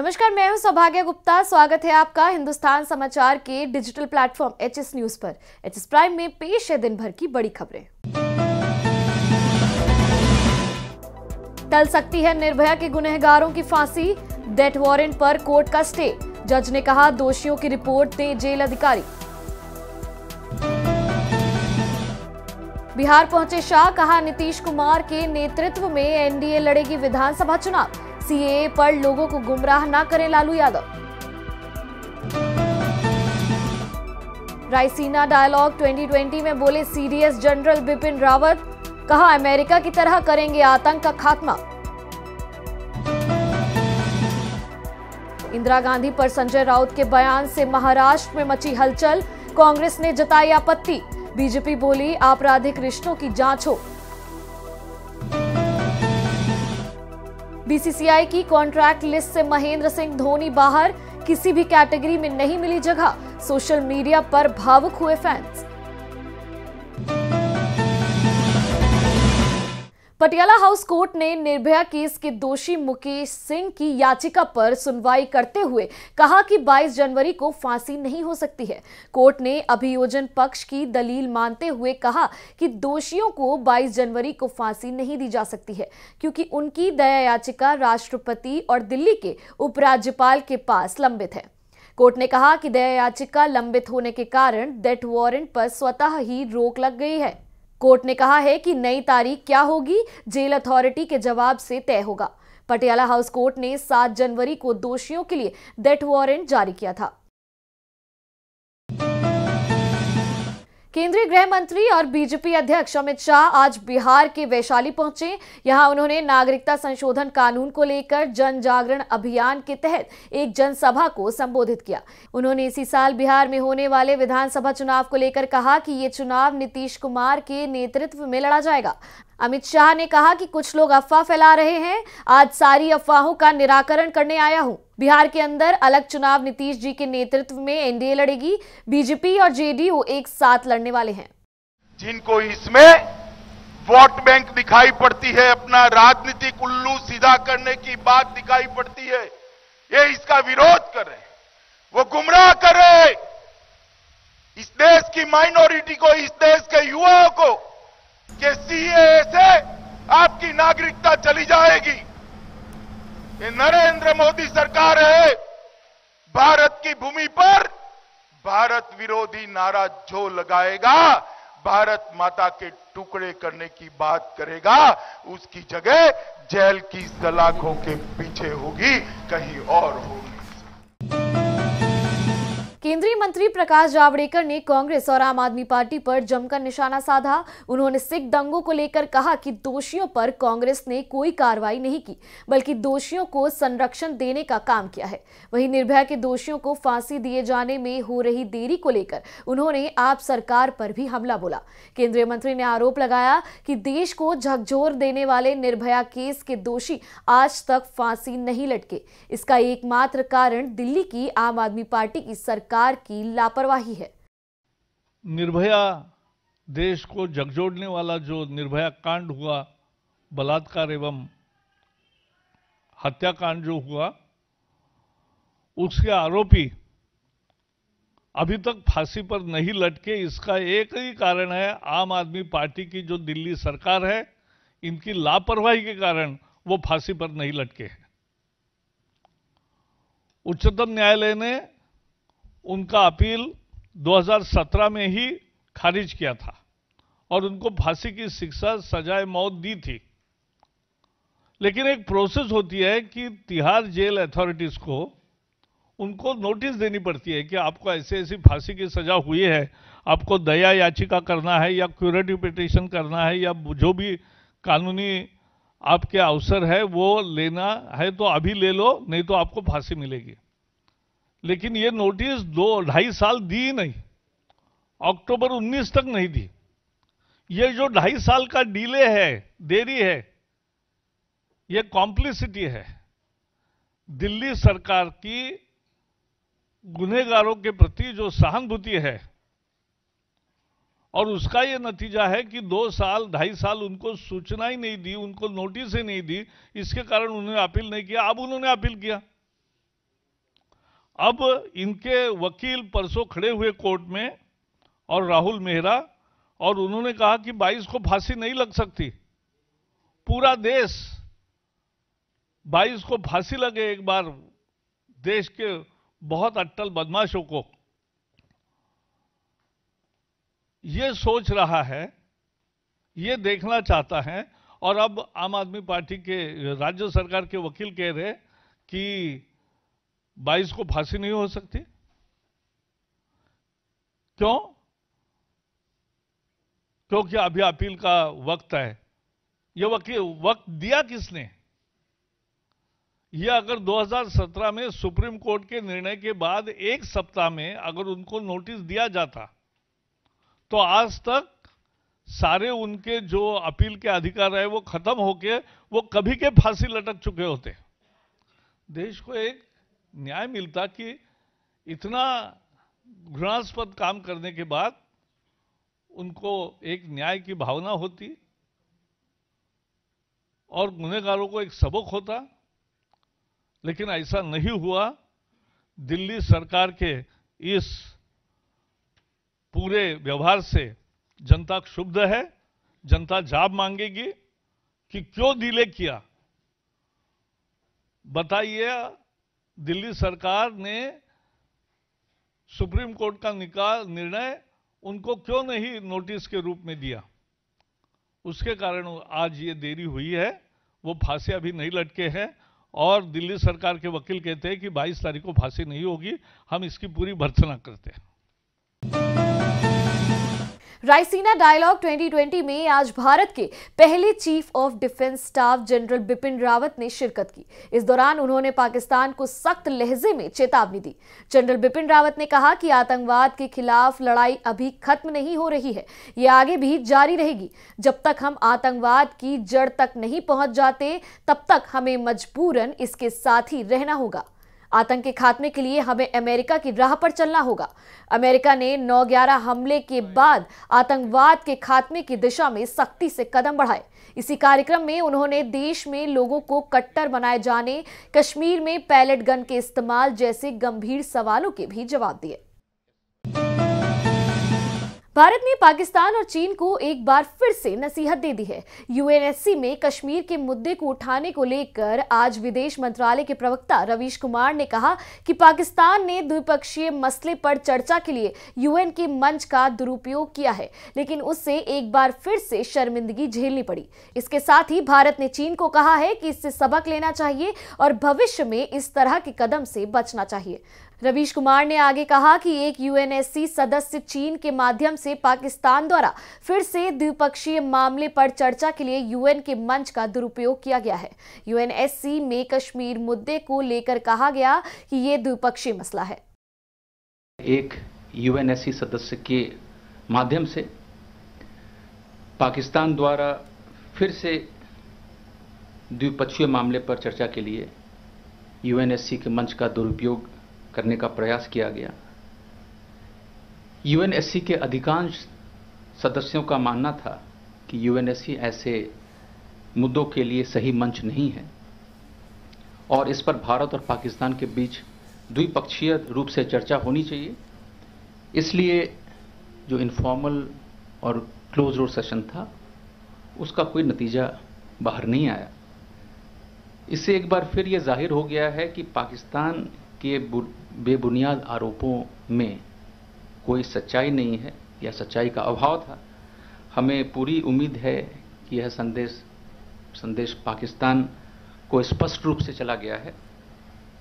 नमस्कार मैं हूं सौभाग्य गुप्ता स्वागत है आपका हिंदुस्तान समाचार के digital platform H S news पर एच एस प्राइम में पेश है दिन भर की बड़ी खबरें टल सकती है निर्भया के गुनहगारों की फांसी डेथ वारंट पर कोर्ट का स्टे जज ने कहा दोषियों की रिपोर्ट दे जेल अधिकारी बिहार पहुंचे शाह कहा नीतीश कुमार के नेतृत्व में एनडीए लड़ेगी विधानसभा चुनाव सीए पर लोगों को गुमराह ना करें लालू यादव रायसीना डायलॉग 2020 में बोले सीडीएस जनरल बिपिन रावत कहा अमेरिका की तरह करेंगे आतंक का खात्मा इंदिरा गांधी पर संजय राउत के बयान से महाराष्ट्र में मची हलचल कांग्रेस ने जताई आपत्ति बीजेपी बोली आपराधिक रिश्तों की जांच हो बीसीसीआई की कॉन्ट्रैक्ट लिस्ट से महेंद्र सिंह धोनी बाहर किसी भी कैटेगरी में नहीं मिली जगह सोशल मीडिया पर भावुक हुए फैंस पटियाला हाउस कोर्ट ने निर्भया केस के दोषी मुकेश सिंह की याचिका पर सुनवाई करते हुए कहा कि 22 जनवरी को फांसी नहीं हो सकती है कोर्ट ने अभियोजन पक्ष की दलील मानते हुए कहा कि दोषियों को 22 जनवरी को फांसी नहीं दी जा सकती है क्योंकि उनकी दया याचिका राष्ट्रपति और दिल्ली के उपराज्यपाल के पास लंबित है कोर्ट ने कहा कि दया याचिका लंबित होने के कारण डेथ वारंट पर स्वतः ही रोक लग गई है कोर्ट ने कहा है कि नई तारीख क्या होगी जेल अथॉरिटी के जवाब से तय होगा पटियाला हाउस कोर्ट ने 7 जनवरी को दोषियों के लिए डेथ वारंट जारी किया था केंद्रीय गृह मंत्री और बीजेपी अध्यक्ष अमित शाह आज बिहार के वैशाली पहुंचे यहां उन्होंने नागरिकता संशोधन कानून को लेकर जन जागरण अभियान के तहत एक जनसभा को संबोधित किया उन्होंने इसी साल बिहार में होने वाले विधानसभा चुनाव को लेकर कहा कि ये चुनाव नीतीश कुमार के नेतृत्व में लड़ा जाएगा अमित शाह ने कहा कि कुछ लोग अफवाह फैला रहे हैं आज सारी अफवाहों का निराकरण करने आया हूँ बिहार के अंदर अलग चुनाव नीतीश जी के नेतृत्व में एनडीए लड़ेगी बीजेपी और जेडीयू एक साथ लड़ने वाले हैं जिनको इसमें वोट बैंक दिखाई पड़ती है अपना राजनीतिक उल्लू सीधा करने की बात दिखाई पड़ती है ये इसका विरोध कर रहे वो गुमराह कर रहे इस देश की माइनॉरिटी को इस देश के युवाओं को कि सीए से आपकी नागरिकता चली जाएगी ये नरेंद्र मोदी सरकार है भारत की भूमि पर भारत विरोधी नारा जो लगाएगा भारत माता के टुकड़े करने की बात करेगा उसकी जगह जेल की सलाखों के पीछे होगी कहीं और होगी केंद्रीय मंत्री प्रकाश जावड़ेकर ने कांग्रेस और आम आदमी पार्टी पर जमकर निशाना साधा उन्होंने सिख दंगों को लेकर कहा कि दोषियों पर कांग्रेस ने कोई कार्रवाई नहीं की बल्कि दोषियों को संरक्षण देने का काम किया है वहीं निर्भया के दोषियों को फांसी दिए जाने में हो रही देरी को लेकर उन्होंने आप सरकार पर भी हमला बोला केंद्रीय मंत्री ने आरोप लगाया कि देश को झकझोर देने वाले निर्भया केस के दोषी आज तक फांसी नहीं लटके इसका एकमात्र कारण दिल्ली की आम आदमी पार्टी की सरकार की लापरवाही है निर्भया देश को जगजोड़ने वाला जो निर्भया कांड हुआ बलात्कार एवं हत्याकांड जो हुआ उसके आरोपी अभी तक फांसी पर नहीं लटके इसका एक ही कारण है आम आदमी पार्टी की जो दिल्ली सरकार है इनकी लापरवाही के कारण वो फांसी पर नहीं लटके हैं उच्चतम न्यायालय ने उनका अपील 2017 में ही खारिज किया था और उनको फांसी की शिक्षा सजाए मौत दी थी लेकिन एक प्रोसेस होती है कि तिहाड़ जेल अथॉरिटीज को उनको नोटिस देनी पड़ती है कि आपको ऐसे ऐसी फांसी की सजा हुई है आपको दया याचिका करना है या क्यूरेटिव पिटिशन करना है या जो भी कानूनी आपके अवसर है वो लेना है तो अभी ले लो नहीं तो आपको फांसी मिलेगी लेकिन ये नोटिस दो ढाई साल दी नहीं अक्टूबर 19 तक नहीं दी ये जो ढाई साल का डीले है देरी है ये कॉम्प्लिसिटी है दिल्ली सरकार की गुनहगारों के प्रति जो सहानुभूति है और उसका यह नतीजा है कि दो साल ढाई साल उनको सूचना ही नहीं दी उनको नोटिस ही नहीं दी इसके कारण उन्होंने अपील नहीं किया अब उन्होंने अपील किया अब इनके वकील परसों खड़े हुए कोर्ट में और राहुल मेहरा और उन्होंने कहा कि 22 को फांसी नहीं लग सकती पूरा देश 22 को फांसी लगे एक बार देश के बहुत अट्टल बदमाशों को ये सोच रहा है ये देखना चाहता है और अब आम आदमी पार्टी के राज्य सरकार के वकील कह रहे कि बाईस को फांसी नहीं हो सकती क्यों क्योंकि अभी अपील का वक्त है यह वक्त दिया किसने यह अगर 2017 में सुप्रीम कोर्ट के निर्णय के बाद एक सप्ताह में अगर उनको नोटिस दिया जाता तो आज तक सारे उनके जो अपील के अधिकार है वो खत्म होके वो कभी के फांसी लटक चुके होते देश को एक न्याय मिलता कि इतना घृणास्पद काम करने के बाद उनको एक न्याय की भावना होती और गुनहगारों को एक सबक होता लेकिन ऐसा नहीं हुआ दिल्ली सरकार के इस पूरे व्यवहार से जनता क्षुब्ध है जनता जाब मांगेगी कि क्यों डिले किया बताइए दिल्ली सरकार ने सुप्रीम कोर्ट का निकाल निर्णय उनको क्यों नहीं नोटिस के रूप में दिया उसके कारण आज ये देरी हुई है वो फांसी अभी नहीं लटके हैं और दिल्ली सरकार के वकील कहते हैं कि 22 तारीख को फांसी नहीं होगी हम इसकी पूरी भर्सना करते हैं रायसीना डायलॉग 2020 में आज भारत के पहले chief of defence staff general Bipin Rawat ने शिरकत की इस दौरान उन्होंने पाकिस्तान को सख्त लहजे में चेतावनी दी जनरल बिपिन रावत ने कहा कि आतंकवाद के खिलाफ लड़ाई अभी खत्म नहीं हो रही है ये आगे भी जारी रहेगी जब तक हम आतंकवाद की जड़ तक नहीं पहुंच जाते तब तक हमें मजबूरन इसके साथ ही रहना होगा आतंक के खात्मे के लिए हमें अमेरिका की राह पर चलना होगा अमेरिका ने 9/11 हमले के बाद आतंकवाद के खात्मे की दिशा में सख्ती से कदम बढ़ाए इसी कार्यक्रम में उन्होंने देश में लोगों को कट्टर बनाए जाने कश्मीर में पैलेट गन के इस्तेमाल जैसे गंभीर सवालों के भी जवाब दिए भारत ने पाकिस्तान और चीन को एक बार फिर से नसीहत दे दी है यूएनएससी में कश्मीर के मुद्दे को उठाने को लेकर आज विदेश मंत्रालय के प्रवक्ता रवीश कुमार ने कहा कि पाकिस्तान ने द्विपक्षीय मसले पर चर्चा के लिए यूएन के मंच का दुरुपयोग किया है लेकिन उससे एक बार फिर से शर्मिंदगी झेलनी पड़ी इसके साथ ही भारत ने चीन को कहा है कि इससे सबक लेना चाहिए और भविष्य में इस तरह के कदम से बचना चाहिए रवीश कुमार ने आगे कहा कि एक यूएनएससी सदस्य चीन के माध्यम से पाकिस्तान द्वारा फिर से द्विपक्षीय मामले पर चर्चा के लिए यूएन के मंच का दुरुपयोग किया गया है यूएनएससी में कश्मीर मुद्दे को लेकर कहा गया कि ये द्विपक्षीय मसला है एक यूएनएससी सदस्य के माध्यम से पाकिस्तान द्वारा फिर से द्विपक्षीय मामले पर चर्चा के लिए यूएनएससी के मंच का दुरुपयोग करने का प्रयास किया गया यूएनएससी के अधिकांश सदस्यों का मानना था कि यूएनएससी ऐसे मुद्दों के लिए सही मंच नहीं है और इस पर भारत और पाकिस्तान के बीच द्विपक्षीय रूप से चर्चा होनी चाहिए इसलिए जो इनफॉर्मल और क्लोज रोड सेशन था उसका कोई नतीजा बाहर नहीं आया इससे एक बार फिर यह जाहिर हो गया है कि पाकिस्तान कि बेबुनियाद आरोपों में कोई सच्चाई नहीं है या सच्चाई का अभाव था हमें पूरी उम्मीद है कि यह संदेश संदेश पाकिस्तान को स्पष्ट रूप से चला गया है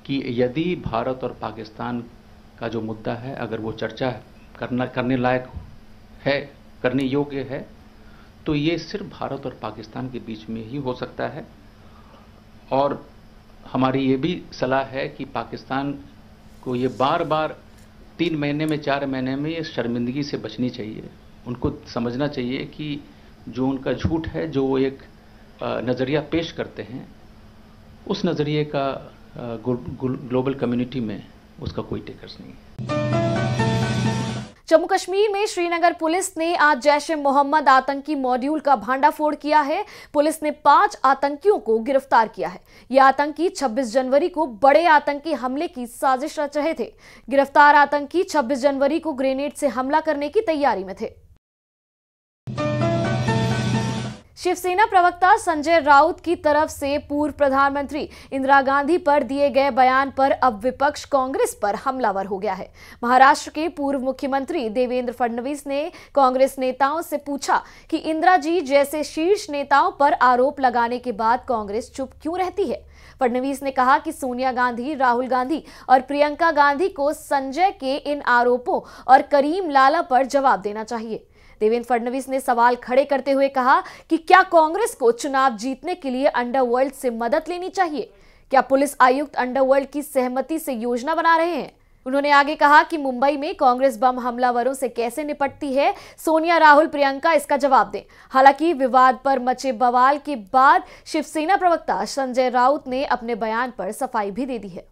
कि यदि भारत और पाकिस्तान का जो मुद्दा है अगर वो चर्चा करना करने लायक है करने योग्य है तो ये सिर्फ भारत और पाकिस्तान के बीच में ही हो सकता है और हमारी ये भी सलाह है कि पाकिस्तान को ये बार बार तीन महीने में चार महीने में ये शर्मिंदगी से बचनी चाहिए उनको समझना चाहिए कि जो उनका झूठ है जो वो एक नज़रिया पेश करते हैं उस नज़रिए का ग्लोबल कम्युनिटी में उसका कोई टेकर्स नहीं है जम्मू कश्मीर में श्रीनगर पुलिस ने आज जैश ए मोहम्मद आतंकी मॉड्यूल का भांडाफोड़ किया है पुलिस ने पांच आतंकियों को गिरफ्तार किया है ये आतंकी 26 जनवरी को बड़े आतंकी हमले की साजिश रच रहे थे गिरफ्तार आतंकी 26 जनवरी को ग्रेनेड से हमला करने की तैयारी में थे शिवसेना प्रवक्ता संजय राउत की तरफ से पूर्व प्रधानमंत्री इंदिरा गांधी पर दिए गए बयान पर अब विपक्ष कांग्रेस पर हमलावर हो गया है महाराष्ट्र के पूर्व मुख्यमंत्री देवेंद्र फडणवीस ने कांग्रेस नेताओं से पूछा कि इंदिरा जी जैसे शीर्ष नेताओं पर आरोप लगाने के बाद कांग्रेस चुप क्यों रहती है फडणवीस ने कहा कि सोनिया गांधी राहुल गांधी और प्रियंका गांधी को संजय के इन आरोपों और करीम लाला पर जवाब देना चाहिए देवेंद्र फडणवीस ने सवाल खड़े करते हुए कहा कि क्या कांग्रेस को चुनाव जीतने के लिए अंडरवर्ल्ड से मदद लेनी चाहिए क्या पुलिस आयुक्त अंडरवर्ल्ड की सहमति से योजना बना रहे हैं उन्होंने आगे कहा कि मुंबई में कांग्रेस बम हमलावरों से कैसे निपटती है सोनिया राहुल प्रियंका इसका जवाब दें हालांकि विवाद पर मचे बवाल के बाद शिवसेना प्रवक्ता संजय राउत ने अपने बयान पर सफाई भी दे दी है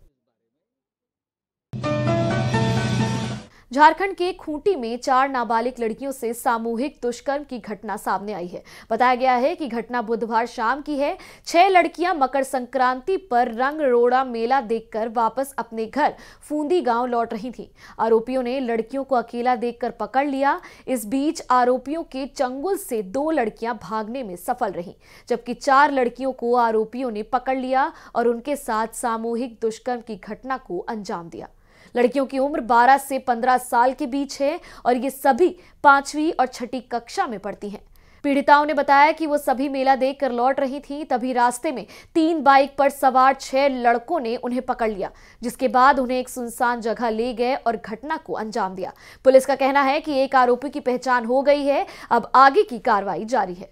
झारखंड के खूंटी में चार नाबालिग लड़कियों से सामूहिक दुष्कर्म की घटना सामने आई है बताया गया है कि घटना बुधवार शाम की है छह लड़कियां मकर संक्रांति पर रंग रोड़ा मेला देखकर वापस अपने घर फूंदी गांव लौट रही थी आरोपियों ने लड़कियों को अकेला देखकर पकड़ लिया इस बीच आरोपियों के चंगुल से दो लड़कियां भागने में सफल रहीं जबकि चार लड़कियों को आरोपियों ने पकड़ लिया और उनके साथ सामूहिक दुष्कर्म की घटना को अंजाम दिया लड़कियों की उम्र 12 से 15 साल के बीच है और ये सभी पांचवी और छठी कक्षा में पढ़ती हैं पीड़िताओं ने बताया कि वो सभी मेला देख कर लौट रही थी तभी रास्ते में तीन बाइक पर सवार छह लड़कों ने उन्हें पकड़ लिया जिसके बाद उन्हें एक सुनसान जगह ले गए और घटना को अंजाम दिया पुलिस का कहना है कि एक आरोपी की पहचान हो गई है अब आगे की कार्रवाई जारी है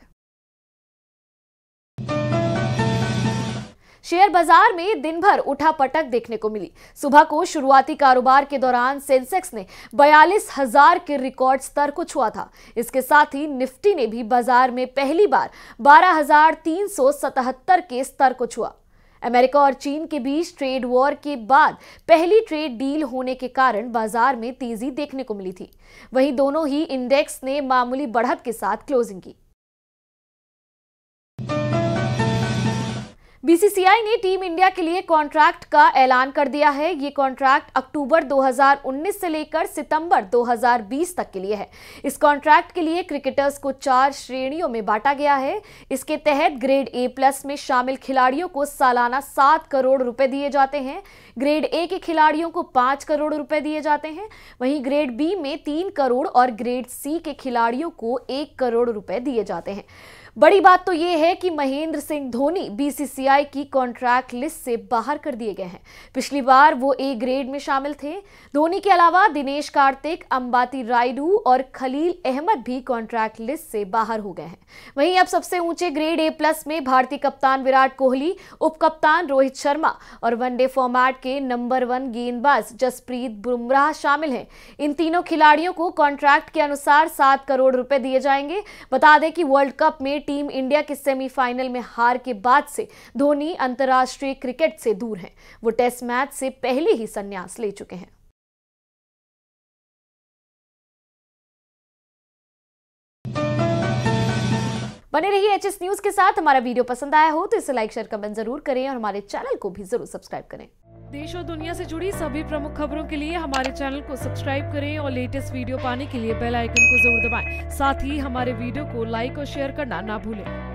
शेयर बाजार में दिन भर उठा पटक देखने को मिली सुबह को शुरुआती कारोबार के दौरान सेंसेक्स ने बयालीस हजार के रिकॉर्ड स्तर को छुआ था इसके साथ ही निफ्टी ने भी बाजार में पहली बार बारह के स्तर को छुआ अमेरिका और चीन के बीच ट्रेड वॉर के बाद पहली ट्रेड डील होने के कारण बाजार में तेजी देखने को मिली थी वहीं दोनों ही इंडेक्स ने मामूली बढ़त के साथ क्लोजिंग की बीसीसीआई ने टीम इंडिया के लिए कॉन्ट्रैक्ट का ऐलान कर दिया है ये कॉन्ट्रैक्ट अक्टूबर 2019 से लेकर सितंबर 2020 तक के लिए है इस कॉन्ट्रैक्ट के लिए क्रिकेटर्स को चार श्रेणियों में बांटा गया है इसके तहत ग्रेड ए प्लस में शामिल खिलाड़ियों को सालाना सात करोड़ रुपए दिए जाते हैं ग्रेड ए के खिलाड़ियों को पाँच करोड़ रुपए दिए जाते हैं वहीं ग्रेड बी में तीन करोड़ और ग्रेड सी के खिलाड़ियों को एक करोड़ रुपए दिए जाते हैं बड़ी बात तो ये है कि महेंद्र सिंह धोनी बीसीसीआई की कॉन्ट्रैक्ट लिस्ट से बाहर कर दिए गए हैं पिछली बार वो ए ग्रेड में शामिल थे धोनी के अलावा दिनेश कार्तिक अंबाती रायडू और खलील अहमद भी कॉन्ट्रैक्ट लिस्ट से बाहर हो गए हैं वहीं अब सबसे ऊंचे ग्रेड ए प्लस में भारतीय कप्तान विराट कोहली उप कप्तान रोहित शर्मा और वनडे फॉर्मेट के नंबर वन गेंदबाज जसप्रीत बुमराह शामिल हैं इन तीनों खिलाड़ियों को कॉन्ट्रैक्ट के अनुसार सात करोड़ रुपए दिए जाएंगे बता दें कि वर्ल्ड कप में टीम इंडिया के सेमीफाइनल में हार के बाद से धोनी अंतर्राष्ट्रीय क्रिकेट से दूर हैं वो टेस्ट मैच से पहले ही संन्यास ले चुके हैं बने रहिए एच एस न्यूज के साथ हमारा वीडियो पसंद आया हो तो इसे लाइक शेयर कमेंट जरूर करें और हमारे चैनल को भी जरूर सब्सक्राइब करें देश और दुनिया से जुड़ी सभी प्रमुख खबरों के लिए हमारे चैनल को सब्सक्राइब करें और लेटेस्ट वीडियो पाने के लिए बेल आइकन को जरूर दबाएं साथ ही हमारे वीडियो को लाइक और शेयर करना ना भूलें